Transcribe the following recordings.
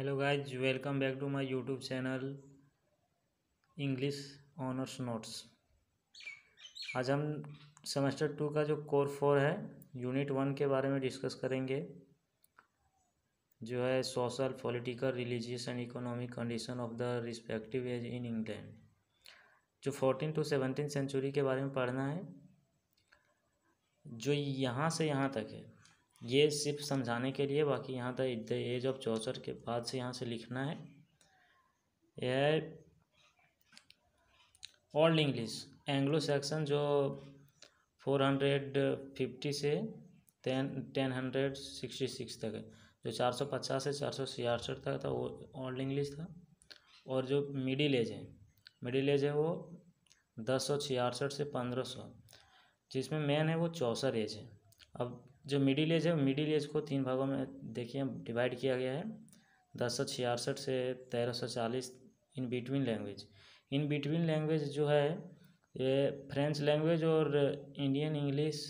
hello guys welcome back to my YouTube channel English honours notes आज हम semester two का जो core four है यूनिट वन के बारे में डिस्कस करेंगे जो है social political religious and economic condition of the respective age in England जो फोर्टीन टू सेवनटीन सेंचुरी के बारे में पढ़ना है जो यहाँ से यहाँ तक है ये सिर्फ समझाने के लिए बाकी यहाँ तक द एज ऑफ चौसर के बाद से यहाँ से लिखना है यह ओल्ड इंग्लिश एंग्लो सेक्शन जो फोर हंड्रेड फिफ्टी से ten ten hundred sixty six तक है जो चार सौ पचास से चार सौ छियासठ तक था वो ओल्ड इंग्लिश था और जो मिडिल एज है मिडिल एज है वो दस सौ छियासठ से पंद्रह सौ जिसमें मेन है वो चौसर एज है अब जो मिडिल एज है मिडिल एज को तीन भागों में देखिए डिवाइड किया गया है दस सौ छियासठ से तेरह सौ चालीस in between language in between language जो है ये फ्रेंच लैंग्वेज और इंडियन इंग्लिश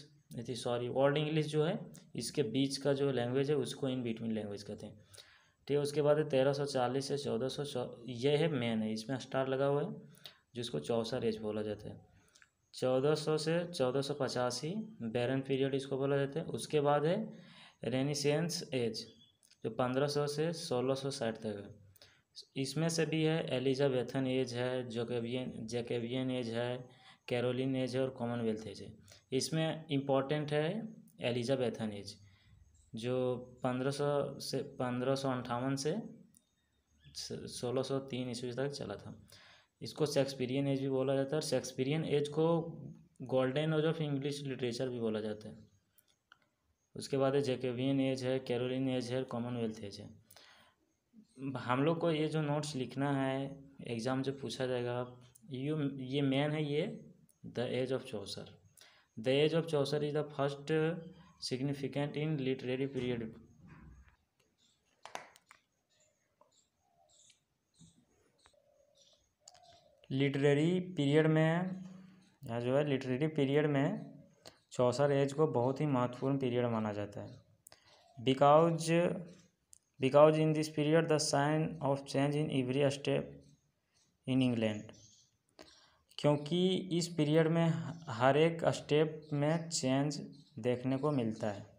थी सॉरी वर्ल्ड इंग्लिश जो है इसके बीच का जो लैंग्वेज है उसको इन बिटवीन लैंग्वेज कहते हैं ठीक है उसके बाद तेरह सौ चालीस से चौदह सौ यह है मेन है इसमें स्टार लगा हुआ है जिसको चौसर एज बोला जाता है चौदह सौ से चौदह सौ पचासी बैरन पीरियड इसको बोला जाता है उसके बाद है रेनिसेंस एज जो पंद्रह सौ से सोलह सौ साठ तक है इसमें से भी है एलिजाबेथन एज है जोकेबियन जैकेबियन एज है कैरोलिन एज है और कॉमनवेल्थ एज है इसमें इम्पॉर्टेंट है एलिजाबेथन एज जो पंद्रह सौ से पंद्रह सौ अंठावन से सोलह सौ तीन ईस्वी तक चला था इसको शेक्सपीरियन एज भी बोला जाता है और शेक्सपीरियन एज को golden age of English literature भी बोला जाता है उसके बाद है जैकेबियन एज है कैरोलिन एज है कॉमनवेल्थ एज है हम लोग को ये जो नोट्स लिखना है एग्ज़ाम जो पूछा जाएगा यू ये मेन है ये the age of Chaucer the age of Chaucer is the first significant in literary period literary period में यहाँ जो है लिटरेरी पीरियड में चौसर एज को बहुत ही महत्वपूर्ण पीरियड माना जाता है because because in this period the sign of change in every step in England क्योंकि इस पीरियड में हर एक स्टेप में चेंज देखने को मिलता है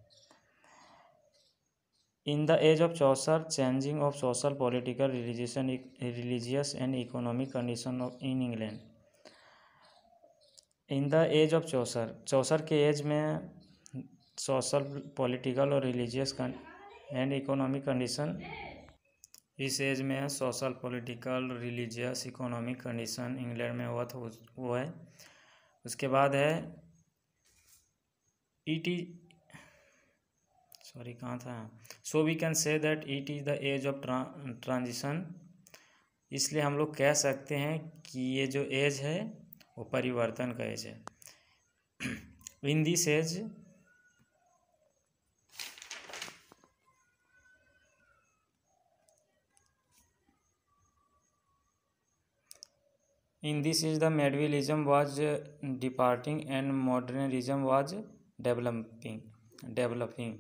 in the age of Chaucer changing of social political religion religious and economic condition of in England in the age of Chaucer Chaucer के एज में सोशल पॉलिटिकल और रिलीजियस एंड इकोनॉमिक कंडीशन इस age में social political religious economic condition England में हुआ वो है उसके बाद है इट e इज सॉरी कहाँ था so we can say that it is the age of transition इसलिए हम लोग कह सकते हैं कि ये जो एज है वो परिवर्तन का एज है in this age in this is the medievalism was departing and modernism was developing developing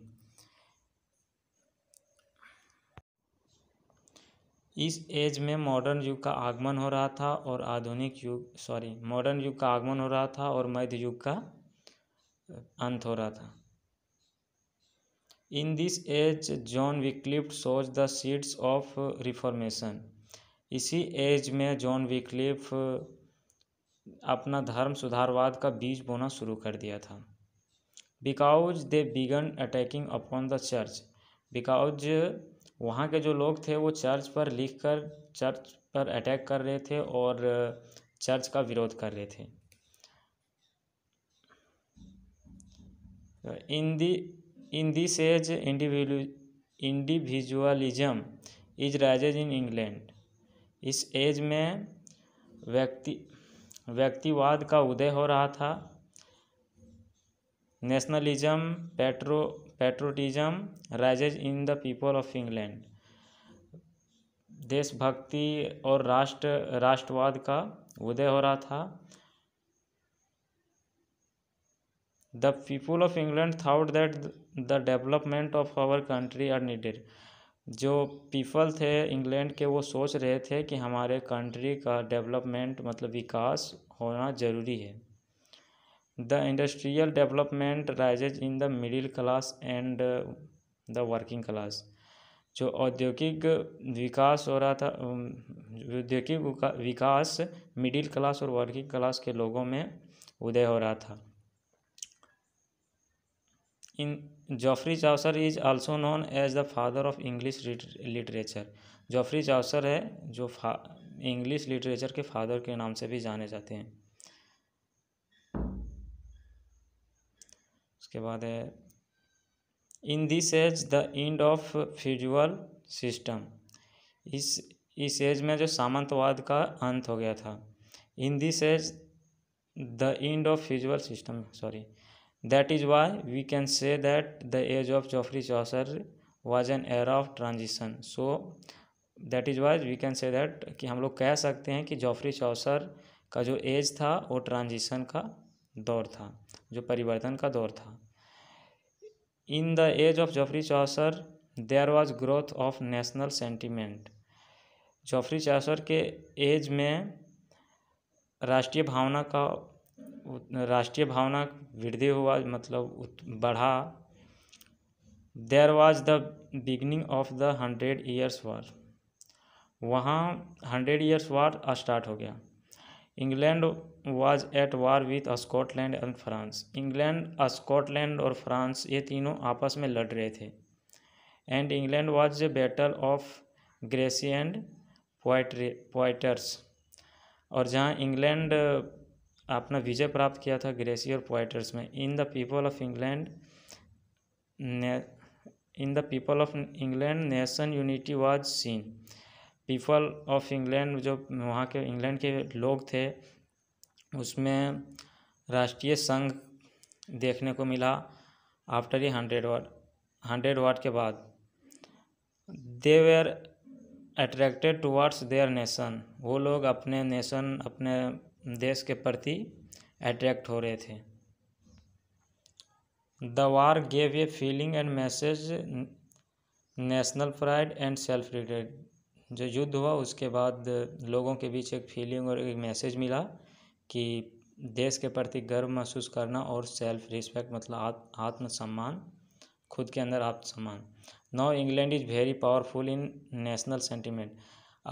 इस एज में मॉडर्न युग का आगमन हो रहा था और आधुनिक युग सॉरी मॉडर्न युग का आगमन हो रहा था और मध्य युग का अंत हो रहा था in this age John Wycliffe sow the seeds of reformation इसी एज में जॉन विक्लिफ अपना धर्म सुधारवाद का बीज बोना शुरू कर दिया था because they began attacking upon the church because वहाँ के जो लोग थे वो चर्च पर लिख कर चर्च पर अटैक कर रहे थे और चर्च का विरोध कर रहे थे in the in this age individual individualism is rises in England इस एज में व्यक्ति व्यक्तिवाद का उदय हो रहा था nationalism petro patriotism rises in the people of England देशभक्ति और राष्ट्र राष्ट्रवाद का उदय हो रहा था the people of England thought that the development of our country are needed जो पीपल थे इंग्लैंड के वो सोच रहे थे कि हमारे कंट्री का डेवलपमेंट मतलब विकास होना ज़रूरी है the industrial development rises in the middle class and the working class जो औद्योगिक विकास हो रहा था औद्योगिक विकास मिडिल क्लास और वर्किंग क्लास के लोगों में उदय हो रहा था in Geoffrey Chaucer is also known as the father of English literature Geoffrey Chaucer है जो इंग्लिश लिटरेचर के फादर के नाम से भी जाने जाते हैं उसके बाद है in this age the end of feudal system इस इस एज में जो सामंतवाद का अंत हो गया था in this age the end of feudal system sorry that is why we can say that the age of Geoffrey Chaucer was an era of transition so that is why we can say that कि हम लोग कह सकते हैं कि जोफरी चौसर का जो as था वो ट्रांजिशन का दौर था जो परिवर्तन का दौर था in the age of Geoffrey Chaucer there was growth of national sentiment Geoffrey Chaucer के एज में राष्ट्रीय भावना का राष्ट्रीय भावना वृद्धि हुआ मतलब बढ़ा there was the beginning of the hundred years war वहाँ हंड्रेड ईयर्स वार स्टार्ट हो गया England was at war with Scotland and France England Scotland और फ्रांस ये तीनों आपस में लड़ रहे थे and England was a battle of Crecy and Poitiers और जहाँ इंग्लैंड अपना विजय प्राप्त किया था ग्रेसी और पोइटर्स में in the people of England in the people of England nation unity was seen people of England जो वहाँ के इंग्लैंड के लोग थे उसमें राष्ट्रीय संघ देखने को मिला आफ्टर ही हंड्रेड वाट हंड्रेड वाट के बाद they were attracted towards their nation वो लोग अपने नेशन अपने देश के प्रति अट्रैक्ट हो रहे थे the war gave a feeling and message national pride and self related जो युद्ध हुआ उसके बाद लोगों के बीच एक फीलिंग और एक मैसेज मिला कि देश के प्रति गर्व महसूस करना और सेल्फ रिस्पेक्ट मतलब आत्मसम्मान खुद के अंदर आत्मसम्मान now England is very powerful in national sentiment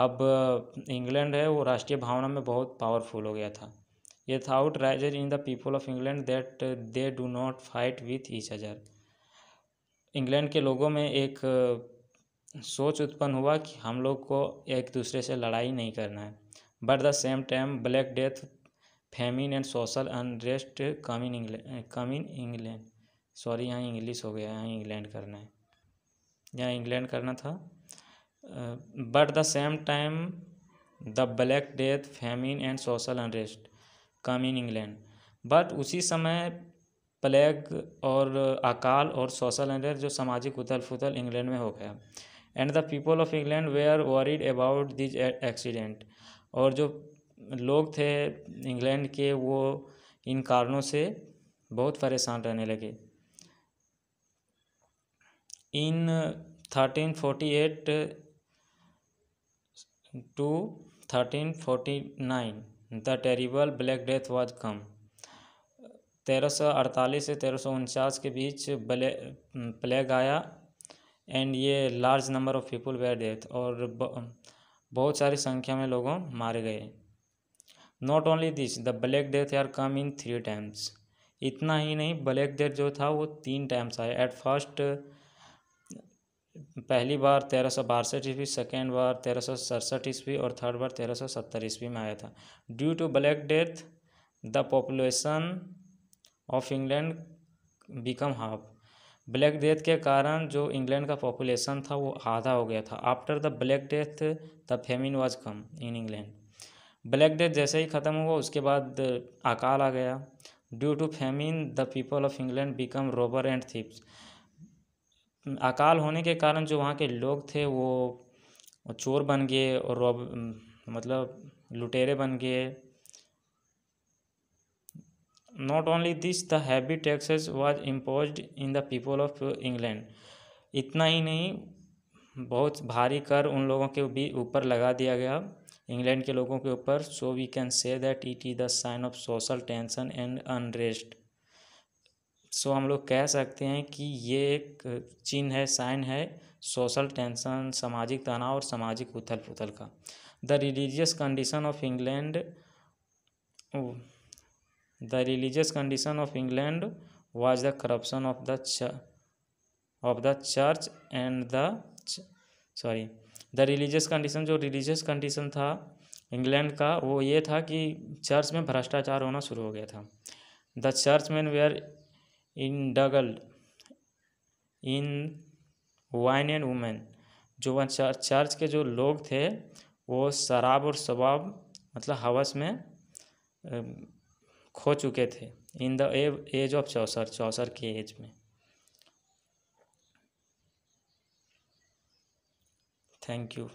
अब इंग्लैंड है वो राष्ट्रीय भावना में बहुत पावरफुल हो गया था ये था out riser in the people of England that they do not fight with each other England के लोगों में एक सोच उत्पन्न हुआ कि हम लोग को एक दूसरे से लड़ाई नहीं करना है but the same time black death famine and social unrest come in England come in England sorry यहाँ इंग्लिश हो गया यहाँ इंग्लैंड करना है यहाँ इंग्लैंड करना था but the same time the black death famine and social unrest come in England but उसी समय प्लेग और अकाल और सोशल अनरेस्ट जो सामाजिक उथल फुथल इंग्लैंड में हो गया and the people of England they are worried about these accident और जो लोग थे इंग्लैंड के वो इन कारणों से बहुत परेशान रहने लगे in thirteen forty eight to thirteen forty nine the terrible black death was come तेरह सौ अड़तालीस से तेरह सौ उनचास के बीच प्लेग आया एंड ये large number of people were death और बहुत सारी संख्या में लोगों मारे गए not only this the black death are come in three times इतना ही नहीं ब्लैक डेथ जो था वो तीन टाइम्स आया एट फर्स्ट पहली बार तेरह सौ बासठ ईस्वी सेकेंड बार तेरह सौ सड़सठ ईस्वी और थर्ड बार तेरह सौ सत्तर ईस्वी में आया था due to black death the population of England become half black death के कारण जो इंग्लैंड का पॉपुलेशन था वो आधा हो गया था after the black death the famine was come in England black death जैसे ही ख़त्म हुआ उसके बाद अकाल आ गया due to famine the people of England become robber and thieves अकाल होने के कारण जो वहाँ के लोग थे वो चोर बन गए और रॉब मतलब लुटेरे बन गए not only this the heavy taxes was imposed in the people of england इतना ही नहीं बहुत भारी कर उन लोगों के भी ऊपर लगा दिया गया इंग्लैंड के लोगों के ऊपर so we can say that it is the sign of social tension and unrest so हम लोग कह सकते हैं कि ये एक चिन्ह है साइन है सोशल टेंशन सामाजिक तनाव और सामाजिक उथल पुथल का the religious condition of England the religious condition of England was the corruption of the of the church and the sorry the religious condition जो रिलीजियस कंडीशन था इंग्लैंड का वो ये था कि चर्च में भ्रष्टाचार होना शुरू हो गया था the church men they are indulged in wine and women जो वह चर्च के जो लोग थे वो शराब और शबाब मतलब हवस में खो चुके थे in the age of Chaucer Chaucer के एज में थैंक यू